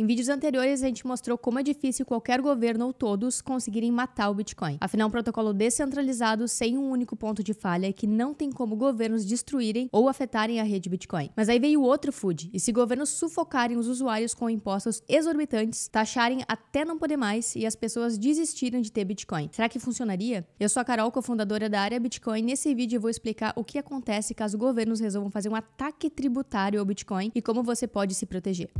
Em vídeos anteriores, a gente mostrou como é difícil qualquer governo ou todos conseguirem matar o Bitcoin. Afinal, um protocolo descentralizado sem um único ponto de falha que não tem como governos destruírem ou afetarem a rede Bitcoin. Mas aí veio outro food, e se governos sufocarem os usuários com impostos exorbitantes, taxarem até não poder mais e as pessoas desistirem de ter Bitcoin, será que funcionaria? Eu sou a Carol, cofundadora da área Bitcoin, nesse vídeo eu vou explicar o que acontece caso governos resolvam fazer um ataque tributário ao Bitcoin e como você pode se proteger.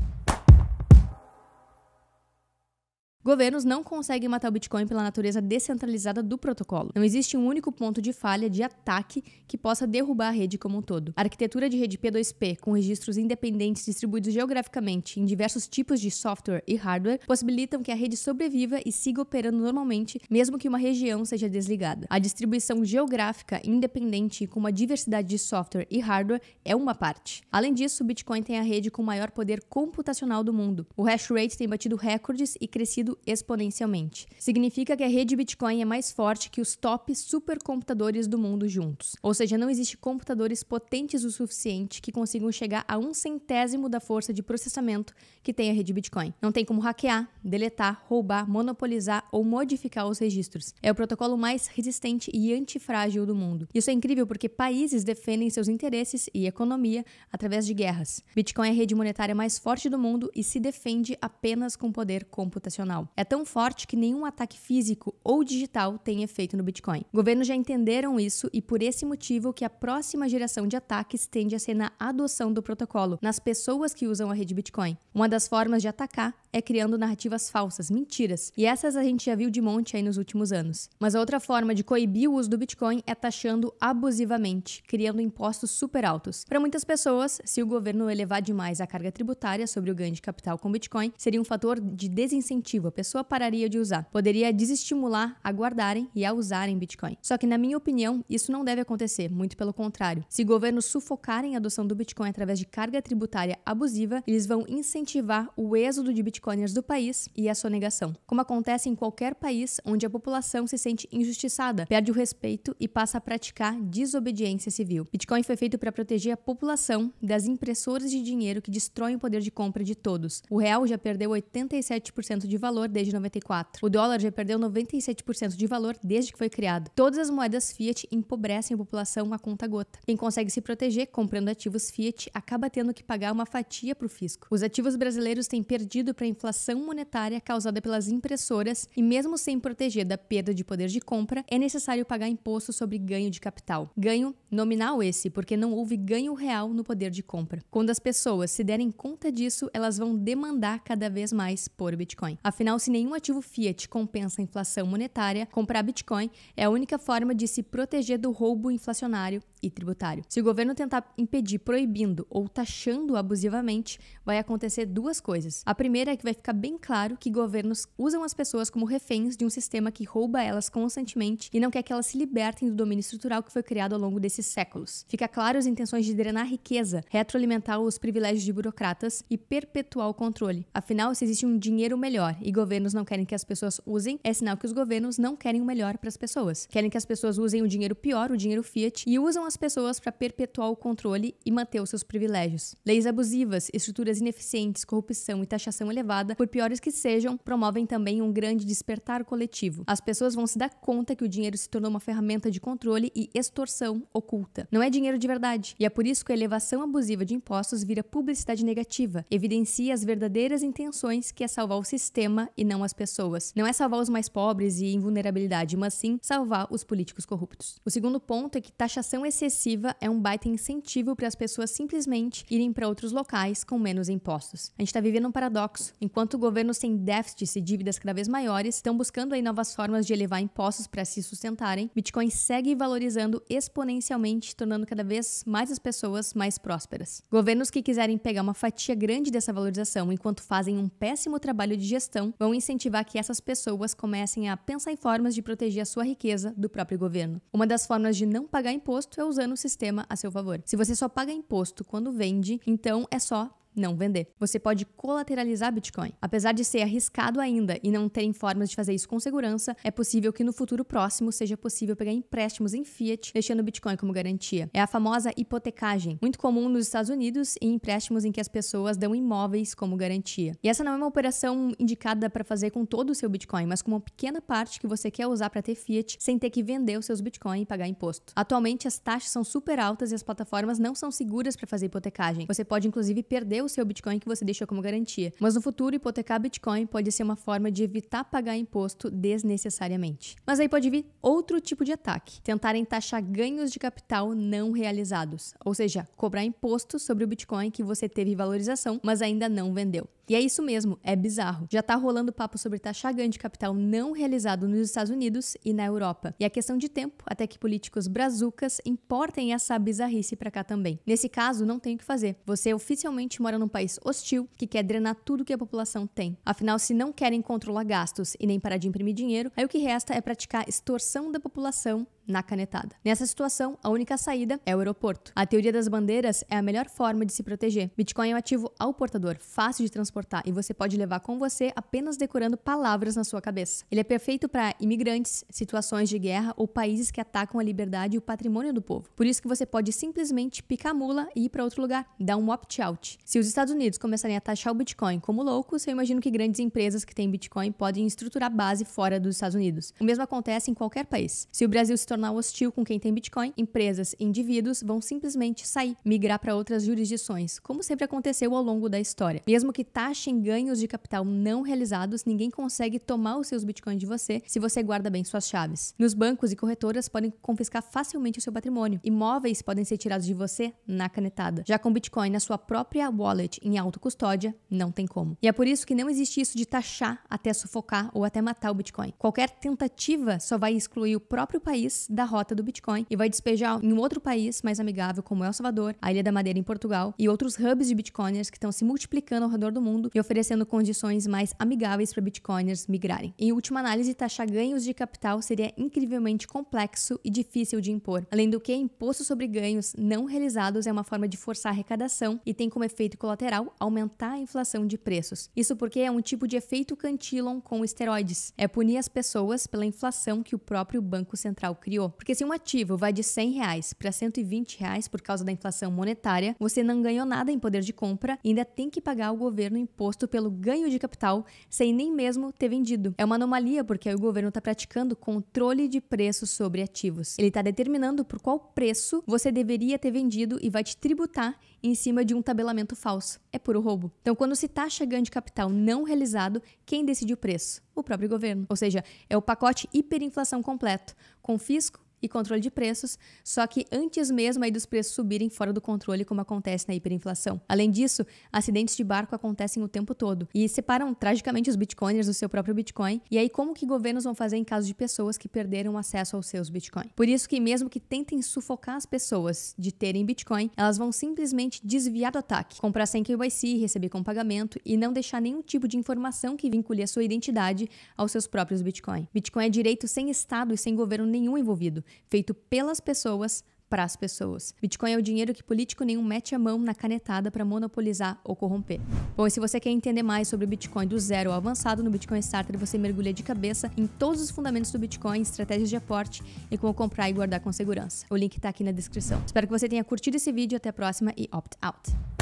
Governos não conseguem matar o Bitcoin pela natureza descentralizada do protocolo. Não existe um único ponto de falha, de ataque, que possa derrubar a rede como um todo. A arquitetura de rede P2P, com registros independentes distribuídos geograficamente em diversos tipos de software e hardware, possibilitam que a rede sobreviva e siga operando normalmente, mesmo que uma região seja desligada. A distribuição geográfica independente com uma diversidade de software e hardware é uma parte. Além disso, o Bitcoin tem a rede com o maior poder computacional do mundo. O hash rate tem batido recordes e crescido exponencialmente. Significa que a rede Bitcoin é mais forte que os top supercomputadores do mundo juntos. Ou seja, não existe computadores potentes o suficiente que consigam chegar a um centésimo da força de processamento que tem a rede Bitcoin. Não tem como hackear, deletar, roubar, monopolizar ou modificar os registros. É o protocolo mais resistente e antifrágil do mundo. Isso é incrível porque países defendem seus interesses e economia através de guerras. Bitcoin é a rede monetária mais forte do mundo e se defende apenas com poder computacional. É tão forte que nenhum ataque físico ou digital tem efeito no Bitcoin. Governos já entenderam isso e por esse motivo que a próxima geração de ataques tende a ser na adoção do protocolo, nas pessoas que usam a rede Bitcoin. Uma das formas de atacar é criando narrativas falsas, mentiras, e essas a gente já viu de monte aí nos últimos anos. Mas a outra forma de coibir o uso do Bitcoin é taxando abusivamente, criando impostos super altos. Para muitas pessoas, se o governo elevar demais a carga tributária sobre o ganho de capital com Bitcoin, seria um fator de desincentivo a pessoa pararia de usar. Poderia desestimular a guardarem e a usarem Bitcoin. Só que, na minha opinião, isso não deve acontecer, muito pelo contrário. Se governos sufocarem a adoção do Bitcoin através de carga tributária abusiva, eles vão incentivar o êxodo de Bitcoiners do país e a sua negação. Como acontece em qualquer país onde a população se sente injustiçada, perde o respeito e passa a praticar desobediência civil. Bitcoin foi feito para proteger a população das impressoras de dinheiro que destroem o poder de compra de todos. O real já perdeu 87% de valor valor desde 94. O dólar já perdeu 97% de valor desde que foi criado. Todas as moedas fiat empobrecem a população a conta gota. Quem consegue se proteger comprando ativos fiat acaba tendo que pagar uma fatia para o fisco. Os ativos brasileiros têm perdido para a inflação monetária causada pelas impressoras e mesmo sem proteger da perda de poder de compra, é necessário pagar imposto sobre ganho de capital. Ganho nominal esse, porque não houve ganho real no poder de compra. Quando as pessoas se derem conta disso, elas vão demandar cada vez mais por Bitcoin. Afinal, Afinal, se nenhum ativo fiat compensa a inflação monetária, comprar Bitcoin é a única forma de se proteger do roubo inflacionário e tributário. Se o governo tentar impedir proibindo ou taxando abusivamente, vai acontecer duas coisas. A primeira é que vai ficar bem claro que governos usam as pessoas como reféns de um sistema que rouba elas constantemente e não quer que elas se libertem do domínio estrutural que foi criado ao longo desses séculos. Fica claro as intenções de drenar riqueza, retroalimentar os privilégios de burocratas e perpetuar o controle. Afinal, se existe um dinheiro melhor e governos não querem que as pessoas usem, é sinal que os governos não querem o melhor para as pessoas. Querem que as pessoas usem o dinheiro pior, o dinheiro fiat, e usam as pessoas para perpetuar o controle e manter os seus privilégios. Leis abusivas, estruturas ineficientes, corrupção e taxação elevada, por piores que sejam, promovem também um grande despertar coletivo. As pessoas vão se dar conta que o dinheiro se tornou uma ferramenta de controle e extorsão oculta. Não é dinheiro de verdade, e é por isso que a elevação abusiva de impostos vira publicidade negativa, evidencia as verdadeiras intenções que é salvar o sistema e não as pessoas. Não é salvar os mais pobres e em vulnerabilidade, mas sim salvar os políticos corruptos. O segundo ponto é que taxação excessiva é um baita incentivo para as pessoas simplesmente irem para outros locais com menos impostos. A gente está vivendo um paradoxo. Enquanto governos têm déficits e dívidas cada vez maiores estão buscando aí novas formas de elevar impostos para se sustentarem, Bitcoin segue valorizando exponencialmente, tornando cada vez mais as pessoas mais prósperas. Governos que quiserem pegar uma fatia grande dessa valorização enquanto fazem um péssimo trabalho de gestão vão incentivar que essas pessoas comecem a pensar em formas de proteger a sua riqueza do próprio governo. Uma das formas de não pagar imposto é usando o sistema a seu favor. Se você só paga imposto quando vende, então é só não vender. Você pode colateralizar Bitcoin. Apesar de ser arriscado ainda e não terem formas de fazer isso com segurança, é possível que no futuro próximo seja possível pegar empréstimos em fiat, deixando Bitcoin como garantia. É a famosa hipotecagem, muito comum nos Estados Unidos e empréstimos em que as pessoas dão imóveis como garantia. E essa não é uma operação indicada para fazer com todo o seu Bitcoin, mas com uma pequena parte que você quer usar para ter fiat sem ter que vender os seus Bitcoin e pagar imposto. Atualmente as taxas são super altas e as plataformas não são seguras para fazer hipotecagem. Você pode inclusive perder o seu Bitcoin que você deixou como garantia. Mas no futuro, hipotecar Bitcoin pode ser uma forma de evitar pagar imposto desnecessariamente. Mas aí pode vir outro tipo de ataque: tentarem taxar ganhos de capital não realizados, ou seja, cobrar imposto sobre o Bitcoin que você teve valorização, mas ainda não vendeu. E é isso mesmo, é bizarro. Já tá rolando papo sobre taxar ganho de capital não realizado nos Estados Unidos e na Europa. E é questão de tempo até que políticos brazucas importem essa bizarrice para cá também. Nesse caso, não tem o que fazer. Você é oficialmente mora num país hostil que quer drenar tudo que a população tem. Afinal, se não querem controlar gastos e nem parar de imprimir dinheiro, aí o que resta é praticar extorsão da população na canetada. Nessa situação, a única saída é o aeroporto. A teoria das bandeiras é a melhor forma de se proteger. Bitcoin é um ativo ao portador, fácil de transportar e você pode levar com você apenas decorando palavras na sua cabeça. Ele é perfeito para imigrantes, situações de guerra ou países que atacam a liberdade e o patrimônio do povo. Por isso que você pode simplesmente picar a mula e ir para outro lugar, dar um opt-out. Se os Estados Unidos começarem a taxar o Bitcoin como loucos, eu imagino que grandes empresas que têm Bitcoin podem estruturar base fora dos Estados Unidos. O mesmo acontece em qualquer país. Se o Brasil se tornar tornar hostil com quem tem Bitcoin, empresas e indivíduos vão simplesmente sair, migrar para outras jurisdições, como sempre aconteceu ao longo da história. Mesmo que taxem ganhos de capital não realizados, ninguém consegue tomar os seus Bitcoins de você se você guarda bem suas chaves. Nos bancos e corretoras podem confiscar facilmente o seu patrimônio. Imóveis podem ser tirados de você na canetada. Já com Bitcoin na sua própria wallet em autocustódia, não tem como. E é por isso que não existe isso de taxar até sufocar ou até matar o Bitcoin. Qualquer tentativa só vai excluir o próprio país da rota do Bitcoin e vai despejar em um outro país mais amigável, como El Salvador, a Ilha da Madeira em Portugal e outros hubs de Bitcoiners que estão se multiplicando ao redor do mundo e oferecendo condições mais amigáveis para Bitcoiners migrarem. Em última análise, taxar ganhos de capital seria incrivelmente complexo e difícil de impor. Além do que, imposto sobre ganhos não realizados é uma forma de forçar a arrecadação e tem como efeito colateral aumentar a inflação de preços. Isso porque é um tipo de efeito Cantillon com esteroides. É punir as pessoas pela inflação que o próprio Banco Central cria criou. Porque se assim, um ativo vai de 100 reais para 120 reais por causa da inflação monetária, você não ganhou nada em poder de compra e ainda tem que pagar ao governo imposto pelo ganho de capital sem nem mesmo ter vendido. É uma anomalia porque o governo está praticando controle de preços sobre ativos. Ele está determinando por qual preço você deveria ter vendido e vai te tributar em cima de um tabelamento falso. É puro roubo. Então, quando se taxa ganho de capital não realizado, quem decide o preço? o próprio governo. Ou seja, é o pacote hiperinflação completo, com fisco, e controle de preços, só que antes mesmo aí dos preços subirem fora do controle, como acontece na hiperinflação. Além disso, acidentes de barco acontecem o tempo todo e separam tragicamente os bitcoiners do seu próprio bitcoin. E aí, como que governos vão fazer em caso de pessoas que perderam acesso aos seus bitcoins? Por isso que mesmo que tentem sufocar as pessoas de terem bitcoin, elas vão simplesmente desviar do ataque, comprar sem KYC, receber com pagamento e não deixar nenhum tipo de informação que vincule a sua identidade aos seus próprios bitcoins. Bitcoin é direito sem Estado e sem governo nenhum envolvido feito pelas pessoas para as pessoas. Bitcoin é o dinheiro que político nenhum mete a mão na canetada para monopolizar ou corromper. Bom, e se você quer entender mais sobre Bitcoin do zero ao avançado no Bitcoin Starter, você mergulha de cabeça em todos os fundamentos do Bitcoin, estratégias de aporte e como comprar e guardar com segurança. O link está aqui na descrição. Espero que você tenha curtido esse vídeo, até a próxima e opt out.